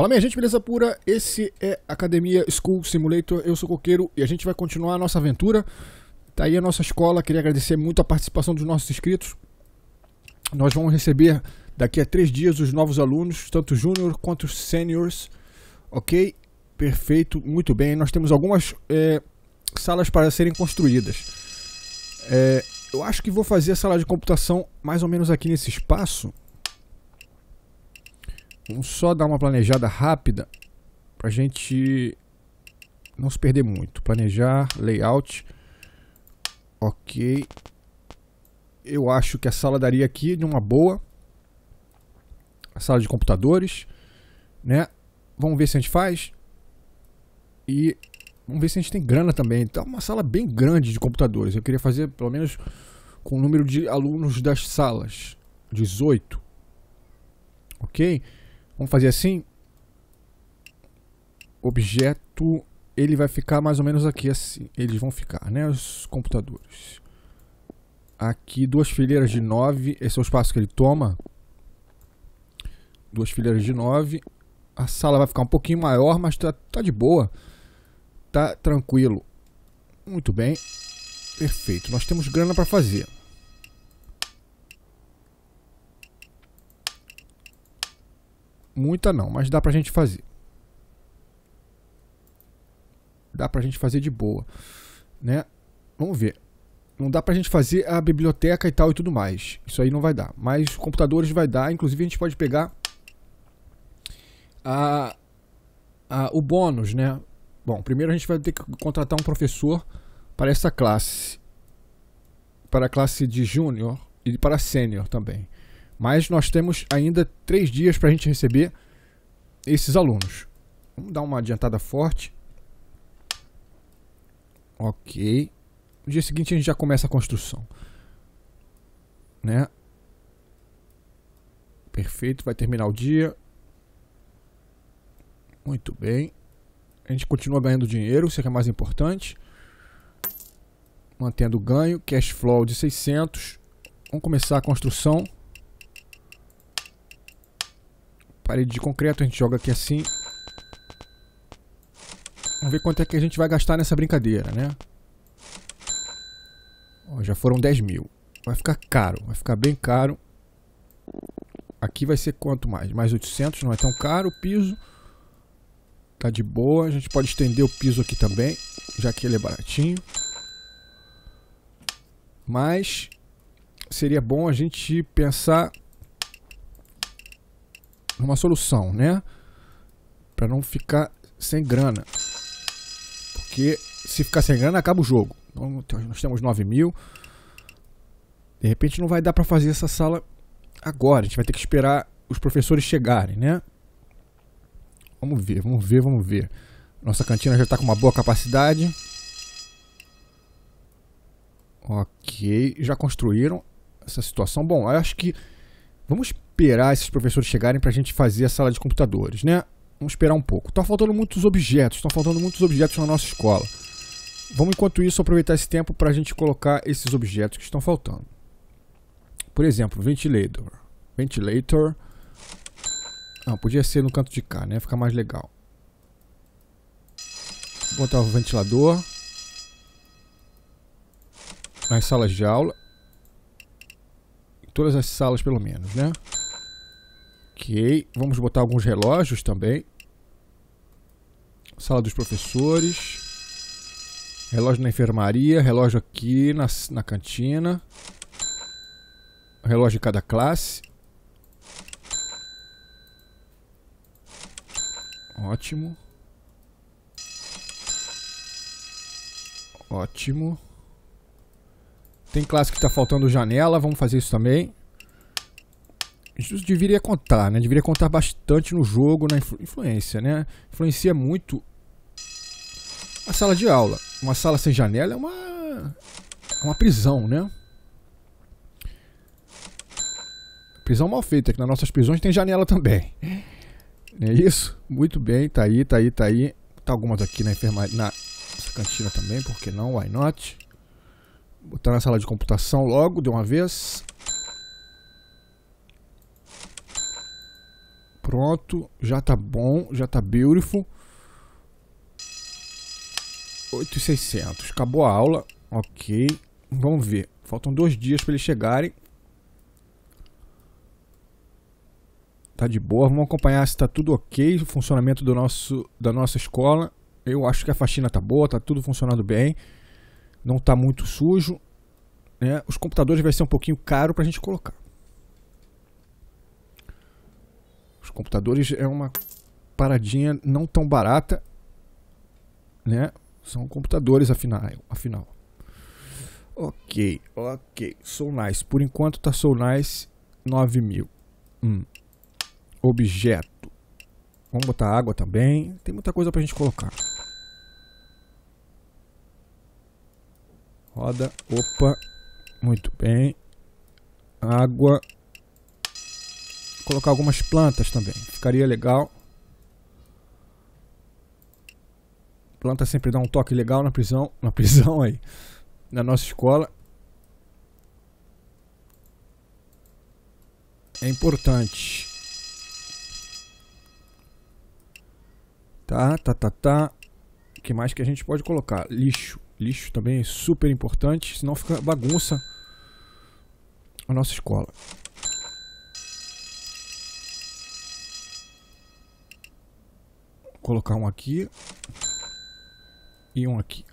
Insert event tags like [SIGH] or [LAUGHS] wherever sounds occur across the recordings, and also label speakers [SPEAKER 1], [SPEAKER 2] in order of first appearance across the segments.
[SPEAKER 1] Fala minha gente, beleza pura? Esse é Academia School Simulator, eu sou Coqueiro e a gente vai continuar a nossa aventura. Tá aí a nossa escola, queria agradecer muito a participação dos nossos inscritos. Nós vamos receber daqui a três dias os novos alunos, tanto júnior quanto seniors, ok? Perfeito, muito bem. Nós temos algumas é, salas para serem construídas. É, eu acho que vou fazer a sala de computação mais ou menos aqui nesse espaço. Vamos só dar uma planejada rápida para a gente não se perder muito. Planejar, layout. Ok. Eu acho que a sala daria aqui de uma boa. A sala de computadores. Né? Vamos ver se a gente faz. E vamos ver se a gente tem grana também. então uma sala bem grande de computadores. Eu queria fazer pelo menos com o número de alunos das salas. 18. Ok? Vamos fazer assim. Objeto, ele vai ficar mais ou menos aqui assim. Eles vão ficar, né? Os computadores. Aqui duas fileiras de 9. Esse é o espaço que ele toma. Duas fileiras de 9. A sala vai ficar um pouquinho maior, mas tá, tá de boa. Tá tranquilo. Muito bem. Perfeito. Nós temos grana para fazer. Muita não, mas dá pra gente fazer. Dá pra gente fazer de boa, né? Vamos ver. Não dá pra gente fazer a biblioteca e tal e tudo mais. Isso aí não vai dar. Mas computadores vai dar. Inclusive a gente pode pegar a, a, o bônus, né? Bom, primeiro a gente vai ter que contratar um professor para essa classe. Para a classe de júnior e para sênior também. Mas nós temos ainda três dias para a gente receber esses alunos. Vamos dar uma adiantada forte. Ok. No dia seguinte a gente já começa a construção. Né? Perfeito, vai terminar o dia. Muito bem. A gente continua ganhando dinheiro, isso é o é mais importante. Mantendo o ganho, cash flow de 600. Vamos começar a construção. parede de concreto, a gente joga aqui assim. Vamos ver quanto é que a gente vai gastar nessa brincadeira, né? Ó, já foram 10 mil. Vai ficar caro, vai ficar bem caro. Aqui vai ser quanto mais? Mais 800, não é tão caro o piso. Tá de boa, a gente pode estender o piso aqui também, já que ele é baratinho. Mas seria bom a gente pensar uma solução, né? Para não ficar sem grana. Porque se ficar sem grana, acaba o jogo. Então, nós temos 9 mil. De repente não vai dar para fazer essa sala agora. A gente vai ter que esperar os professores chegarem, né? Vamos ver, vamos ver, vamos ver. Nossa cantina já está com uma boa capacidade. Ok, já construíram essa situação. Bom, eu acho que vamos esperar esses professores chegarem para a gente fazer a sala de computadores, né? Vamos esperar um pouco. Estão tá faltando muitos objetos, estão tá faltando muitos objetos na nossa escola. Vamos, enquanto isso, aproveitar esse tempo para a gente colocar esses objetos que estão faltando. Por exemplo, ventilador. Ventilator. Não, podia ser no canto de cá, né? Ficar mais legal. Vou botar o ventilador. Nas salas de aula. todas as salas, pelo menos, né? Ok. Vamos botar alguns relógios também. Sala dos professores. Relógio na enfermaria. Relógio aqui na, na cantina. Relógio em cada classe. Ótimo. Ótimo. Tem classe que está faltando janela, vamos fazer isso também isso deveria contar, né? Deveria contar bastante no jogo, na influ influência, né? Influencia muito a sala de aula. Uma sala sem janela é uma é uma prisão, né? Prisão mal feita, que nas nossas prisões tem janela também. é isso? Muito bem, tá aí, tá aí, tá aí. Tá algumas aqui na enfermaria, na cantina também, porque não? Why not? Botar na sala de computação logo, de uma vez. Pronto, já tá bom, já tá beautiful. 8600. Acabou a aula. Ok. Vamos ver. Faltam dois dias para eles chegarem. Tá de boa. Vamos acompanhar se tá tudo ok. O funcionamento do nosso, da nossa escola. Eu acho que a faxina tá boa. Tá tudo funcionando bem. Não tá muito sujo. Né? Os computadores vai ser um pouquinho caro para a gente colocar. os computadores é uma paradinha não tão barata, né? São computadores afinal, afinal. Ok, ok. Soul Nice. Por enquanto tá Soul Nice 9000. Hum. Objeto. Vamos botar água também. Tem muita coisa pra gente colocar. Roda. Opa. Muito bem. Água colocar algumas plantas também. Ficaria legal. Planta sempre dá um toque legal na prisão, [LAUGHS] na prisão aí, na nossa escola. É importante. Tá, tá, tá, tá. O que mais que a gente pode colocar? Lixo. Lixo também é super importante, senão fica bagunça a nossa escola. colocar um aqui e um aqui.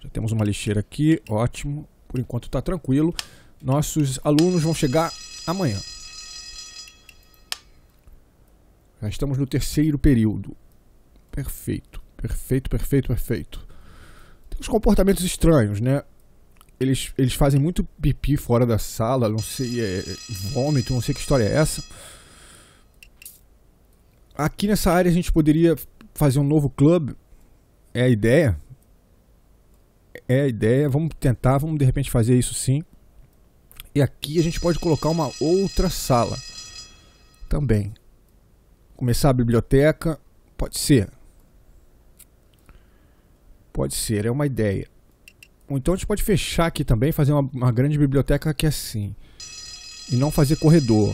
[SPEAKER 1] Já temos uma lixeira aqui, ótimo. Por enquanto está tranquilo. Nossos alunos vão chegar amanhã. Já estamos no terceiro período. Perfeito, perfeito, perfeito, perfeito. Tem uns comportamentos estranhos, né? Eles, eles fazem muito pipi fora da sala, não sei, é, é vômito, não sei que história é essa aqui nessa área a gente poderia fazer um novo clube. É a ideia. É a ideia. Vamos tentar, vamos de repente fazer isso sim. E aqui a gente pode colocar uma outra sala também. Começar a biblioteca. Pode ser. Pode ser, é uma ideia. Ou então a gente pode fechar aqui também, fazer uma, uma grande biblioteca aqui é assim. E não fazer corredor.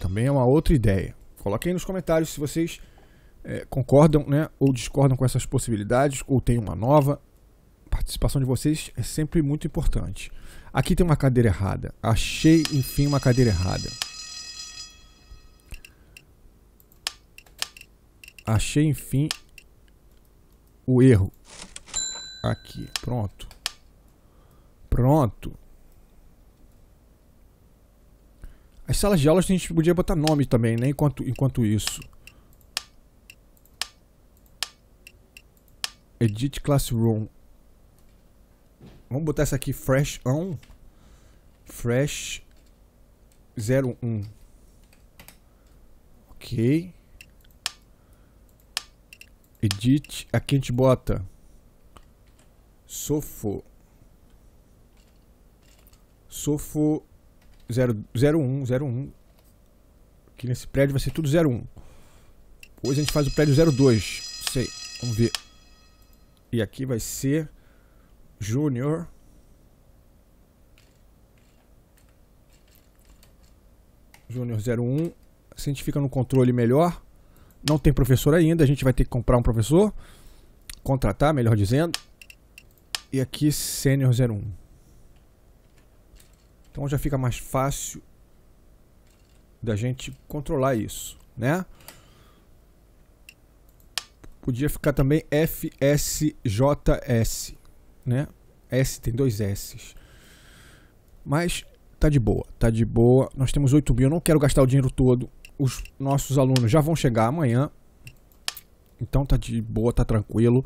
[SPEAKER 1] Também é uma outra ideia. Coloquem aí nos comentários se vocês é, concordam né, ou discordam com essas possibilidades ou tem uma nova. A participação de vocês é sempre muito importante. Aqui tem uma cadeira errada. Achei, enfim, uma cadeira errada. Achei, enfim, o erro. Aqui, pronto. Pronto. As salas de aula a gente podia botar nome também, né? Enquanto, enquanto isso. Edit Classroom. Vamos botar essa aqui, Fresh On. Fresh 01. Ok. Edit. Aqui a gente bota. Sofo. Sofo 0, 01, 01. Aqui nesse prédio vai ser tudo 01. Depois a gente faz o prédio 02. Não sei, vamos ver. E aqui vai ser Júnior. Júnior 01. Se a gente fica no controle melhor. Não tem professor ainda, a gente vai ter que comprar um professor. Contratar, melhor dizendo. E aqui Sênior 01. Então já fica mais fácil da gente controlar isso, né? Podia ficar também FSJS, né? S tem dois S's. Mas tá de boa, tá de boa. Nós temos 8 mil, eu não quero gastar o dinheiro todo. Os nossos alunos já vão chegar amanhã. Então tá de boa, tá tranquilo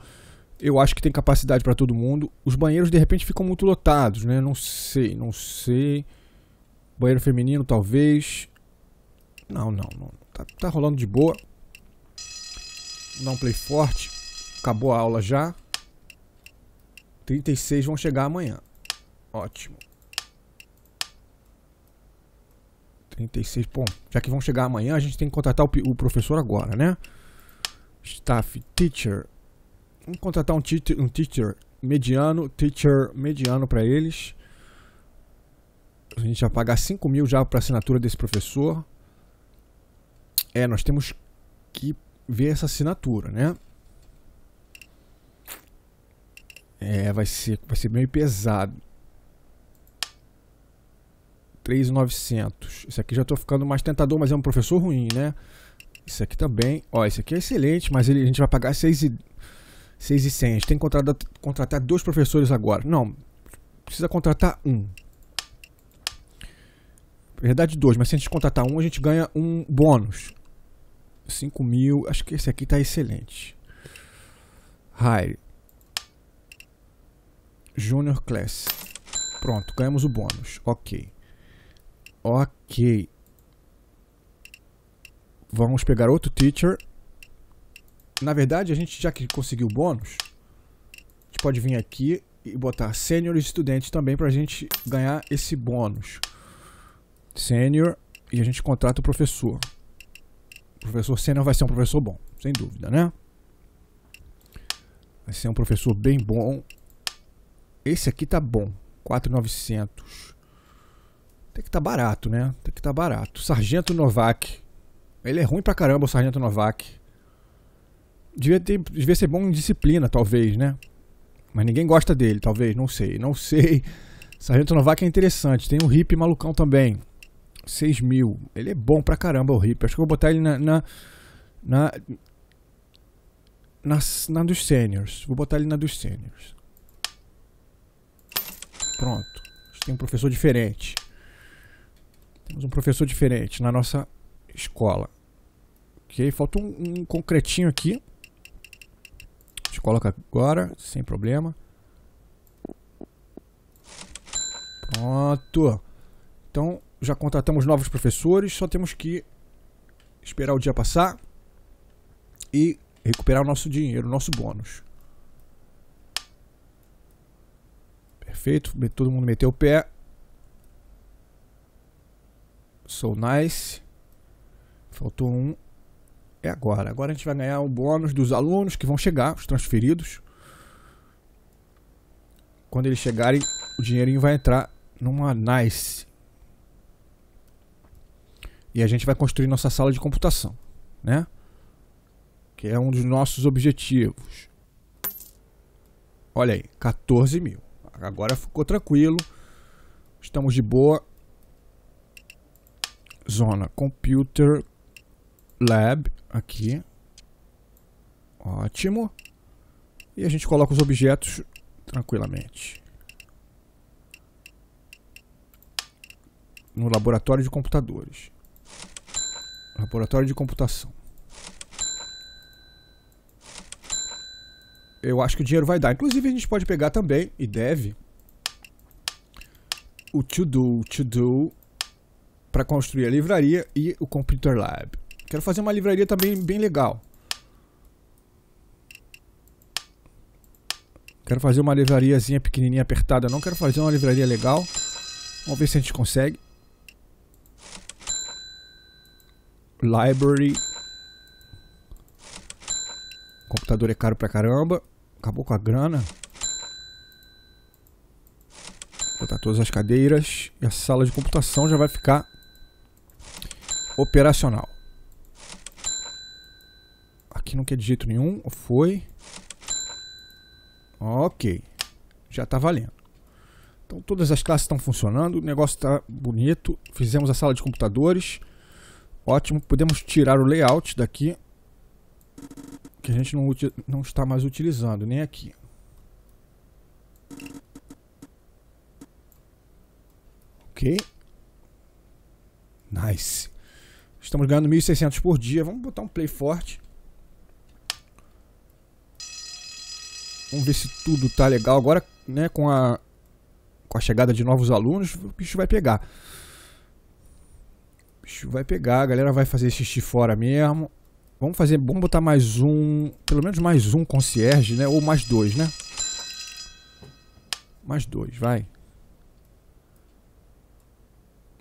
[SPEAKER 1] eu acho que tem capacidade para todo mundo. Os banheiros de repente ficam muito lotados, né? Não sei, não sei. Banheiro feminino talvez. Não, não, não. Tá, tá rolando de boa. Dá um play forte. Acabou a aula já. 36 vão chegar amanhã. Ótimo. 36, bom, já que vão chegar amanhã, a gente tem que contratar o, o professor agora, né? Staff Teacher Vamos contratar um teacher, um teacher mediano, teacher mediano para eles. A gente vai pagar 5 mil já para assinatura desse professor. É, nós temos que ver essa assinatura, né? É, vai ser, vai ser meio pesado. 3,900. Esse aqui já estou ficando mais tentador, mas é um professor ruim, né? Esse aqui também. Ó, esse aqui é excelente, mas ele, a gente vai pagar seis. 6 e 100. A gente tem que contratar, contratar dois professores agora. Não, precisa contratar um. Na verdade, dois, mas se a gente contratar um, a gente ganha um bônus. 5 mil, acho que esse aqui está excelente. Hire. Junior Class. Pronto, ganhamos o bônus. Ok. Ok. Vamos pegar outro teacher. Na verdade, a gente já que conseguiu o bônus, a gente pode vir aqui e botar sênior e estudante também para a gente ganhar esse bônus. Sênior e a gente contrata o professor. O professor sênior vai ser um professor bom, sem dúvida, né? Vai ser um professor bem bom. Esse aqui tá bom, 4,900. Tem que tá barato, né? Tem que tá barato. Sargento Novak. Ele é ruim pra caramba, o Sargento Novak devia, ter, devia ser bom em disciplina, talvez, né? Mas ninguém gosta dele, talvez, não sei, não sei. [LAUGHS] Sargento Novak é interessante, tem um hip malucão também. 6 mil. Ele é bom pra caramba, o hip. Acho que eu vou botar ele na. Na. Na, na, na dos seniors. Vou botar ele na dos seniors. Pronto. Tem um professor diferente. Temos um professor diferente na nossa escola. Ok, falta um, um concretinho aqui gente coloca agora, sem problema. Pronto. Então, já contratamos novos professores, só temos que esperar o dia passar e recuperar o nosso dinheiro, o nosso bônus. Perfeito, todo mundo meteu o pé. Sou nice. Faltou um é agora. Agora a gente vai ganhar o bônus dos alunos que vão chegar, os transferidos. Quando eles chegarem, o dinheirinho vai entrar numa Nice. E a gente vai construir nossa sala de computação, né? Que é um dos nossos objetivos. Olha aí, 14 mil. Agora ficou tranquilo. Estamos de boa. Zona Computer lab aqui. Ótimo. E a gente coloca os objetos tranquilamente. No laboratório de computadores. Laboratório de computação. Eu acho que o dinheiro vai dar. Inclusive a gente pode pegar também, e deve, o to do, to do para construir a livraria e o computer lab. Quero fazer uma livraria também bem legal. Quero fazer uma livrariazinha pequenininha apertada. Não quero fazer uma livraria legal. Vamos ver se a gente consegue. Library. O computador é caro pra caramba. Acabou com a grana. Vou botar todas as cadeiras. E a sala de computação já vai ficar operacional aqui não quer de jeito nenhum. Foi. Ok. Já está valendo. Então todas as classes estão funcionando, o negócio está bonito. Fizemos a sala de computadores. Ótimo, podemos tirar o layout daqui. Que a gente não, não está mais utilizando, nem aqui. Ok. Nice. Estamos ganhando 1.600 por dia. Vamos botar um play forte. Vamos ver se tudo tá legal. Agora, né, com a, com a chegada de novos alunos, o bicho vai pegar. O bicho vai pegar, a galera vai fazer xixi fora mesmo. Vamos fazer, vamos botar mais um, pelo menos mais um concierge, né? Ou mais dois, né? Mais dois, vai.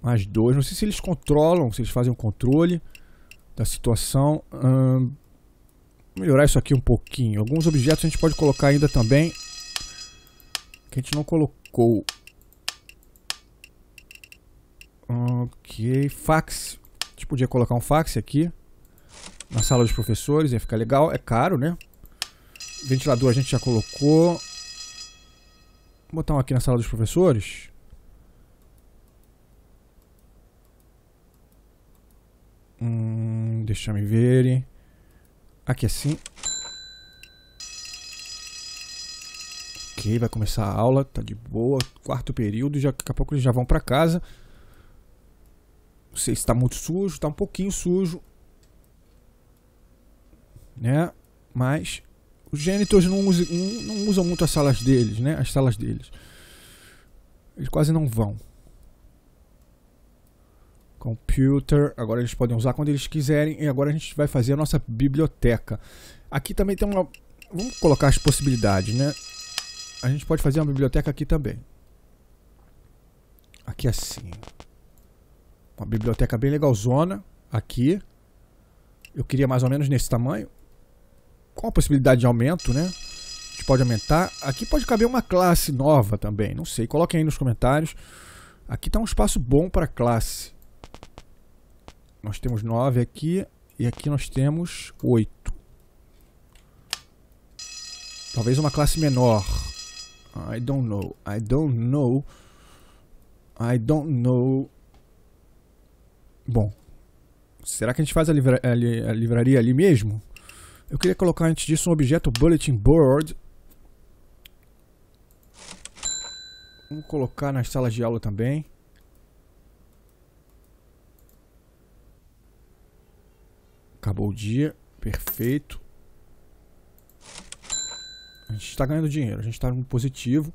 [SPEAKER 1] Mais dois. Não sei se eles controlam, se eles fazem o um controle da situação. Hum, melhorar isso aqui um pouquinho. Alguns objetos a gente pode colocar ainda também. Que a gente não colocou. Ok, fax. A gente podia colocar um fax aqui. Na sala dos professores, ia ficar legal. É caro, né? Ventilador a gente já colocou. Vou botar um aqui na sala dos professores. Hum, deixa me ver. Aqui assim. Ok, vai começar a aula, tá de boa. Quarto período, já, daqui a pouco eles já vão para casa. Não sei se tá muito sujo, tá um pouquinho sujo. Né? Mas os genitores não usam, não usam muito as salas deles, né? As salas deles. Eles quase não vão. Computer, agora eles podem usar quando eles quiserem. E agora a gente vai fazer a nossa biblioteca. Aqui também tem uma... Vamos colocar as possibilidades, né? A gente pode fazer uma biblioteca aqui também. Aqui assim. Uma biblioteca bem legalzona. Aqui. Eu queria mais ou menos nesse tamanho. Com a possibilidade de aumento, né? A gente pode aumentar. Aqui pode caber uma classe nova também. Não sei. Coloquem aí nos comentários. Aqui está um espaço bom para classe. Nós temos 9 aqui e aqui nós temos 8. Talvez uma classe menor. I don't know. I don't know. I don't know. Bom. Será que a gente faz a, livra a, li a livraria ali mesmo? Eu queria colocar antes disso um objeto Bulletin Board. Vamos colocar nas salas de aula também. Acabou o dia. Perfeito. A gente está ganhando dinheiro. A gente está no positivo.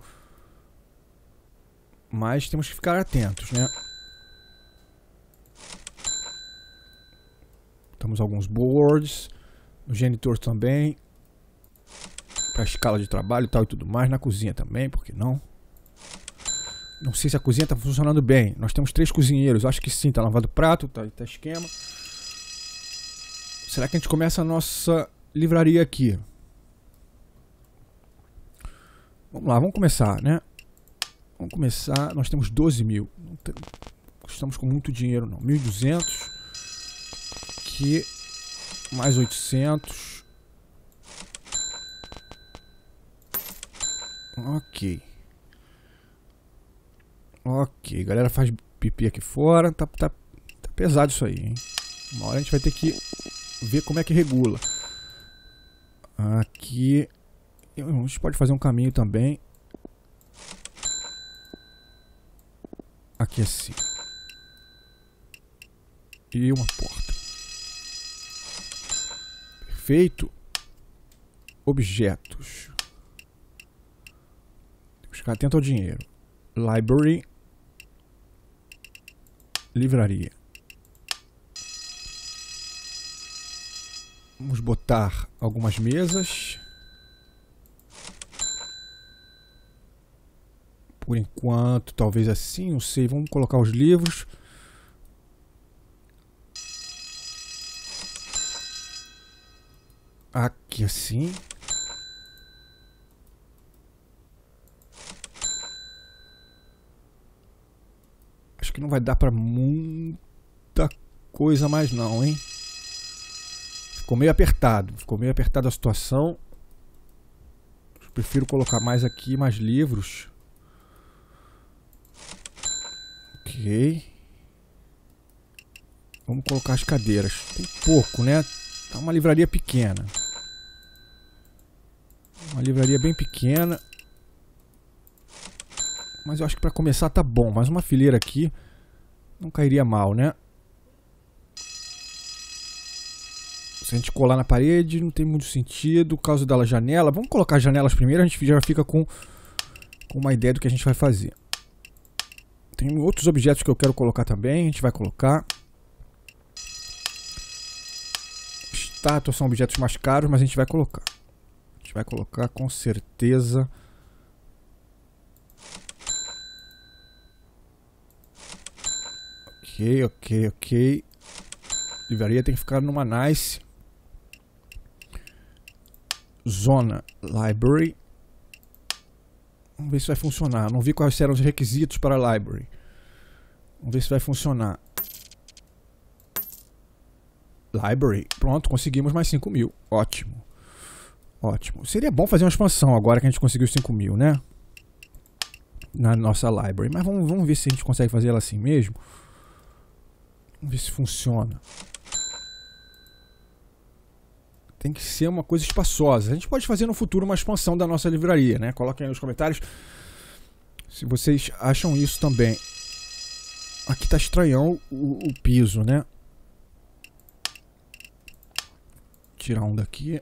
[SPEAKER 1] Mas temos que ficar atentos, né? Temos alguns boards. No genitor também. Para escala de trabalho e tal e tudo mais. Na cozinha também, por que não? Não sei se a cozinha está funcionando bem. Nós temos três cozinheiros. Acho que sim. Está lavado o prato, está tá esquema. Será que a gente começa a nossa livraria aqui? Vamos lá, vamos começar, né? Vamos começar. Nós temos 12 mil. Não estamos com muito dinheiro, não. 1.200. Aqui. Mais 800. Ok. Ok. Galera faz pipi aqui fora. Tá, tá, tá pesado isso aí, hein? Uma hora a gente vai ter que ver como é que regula. Aqui a gente pode fazer um caminho também. Aqui assim. E uma porta. Perfeito. Objetos. Tem que ficar atento ao dinheiro. Library. Livraria. Vamos botar algumas mesas. Por enquanto, talvez assim, não sei. Vamos colocar os livros. Aqui assim. Acho que não vai dar para muita coisa mais não, hein? Ficou meio apertado. Ficou meio apertado a situação. prefiro colocar mais aqui, mais livros. Ok. Vamos colocar as cadeiras. Tem pouco, né? Tá uma livraria pequena. Uma livraria bem pequena. Mas eu acho que para começar tá bom. Mais uma fileira aqui não cairia mal, né? gente colar na parede, não tem muito sentido. causa da dela, janela. Vamos colocar janelas primeiro, a gente já fica com, com uma ideia do que a gente vai fazer. Tem outros objetos que eu quero colocar também, a gente vai colocar. Estátuas são objetos mais caros, mas a gente vai colocar. A gente vai colocar com certeza... Ok, ok, ok. Livraria tem que ficar numa nice. Zona Library. Vamos ver se vai funcionar. Não vi quais eram os requisitos para a library. Vamos ver se vai funcionar. Library. Pronto, conseguimos mais 5 mil. Ótimo. Ótimo. Seria bom fazer uma expansão agora que a gente conseguiu 5 mil, né? Na nossa library. Mas vamos, vamos ver se a gente consegue fazer ela assim mesmo. Vamos ver se funciona. Tem que ser uma coisa espaçosa. A gente pode fazer no futuro uma expansão da nossa livraria, né? Coloquem aí nos comentários se vocês acham isso também. Aqui tá estranhão o, o piso, né? Tirar um daqui.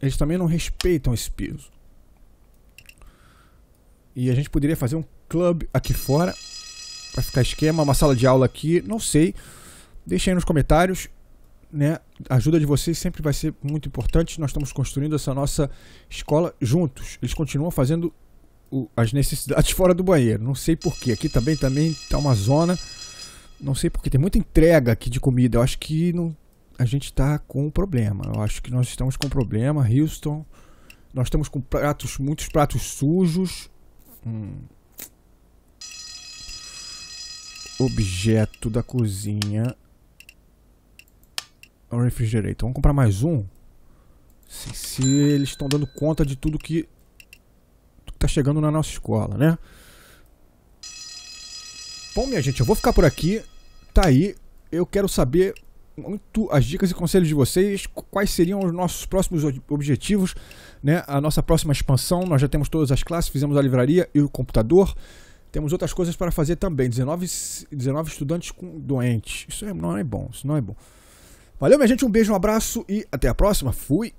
[SPEAKER 1] Eles também não respeitam esse piso. E a gente poderia fazer um club aqui fora. Pra ficar esquema, uma sala de aula aqui, não sei. Deixem aí nos comentários né, a ajuda de vocês sempre vai ser muito importante. Nós estamos construindo essa nossa escola juntos. Eles continuam fazendo o, as necessidades [LAUGHS] fora do banheiro. Não sei porquê. Aqui também também tá uma zona. Não sei porquê. Tem muita entrega aqui de comida. Eu acho que não, a gente está com um problema. Eu acho que nós estamos com um problema, Houston. Nós estamos com pratos, muitos pratos sujos. Hum. Objeto da cozinha um refrigerator. Vamos comprar mais um? Se, se eles estão dando conta de tudo que está chegando na nossa escola, né? Bom, minha gente, eu vou ficar por aqui. Tá aí. Eu quero saber muito as dicas e conselhos de vocês, quais seriam os nossos próximos objetivos, né? A nossa próxima expansão, nós já temos todas as classes, fizemos a livraria e o computador. Temos outras coisas para fazer também. 19, 19 estudantes com doentes. Isso é, não é bom, isso não é bom. Valeu, minha gente, um beijo, um abraço e até a próxima. Fui!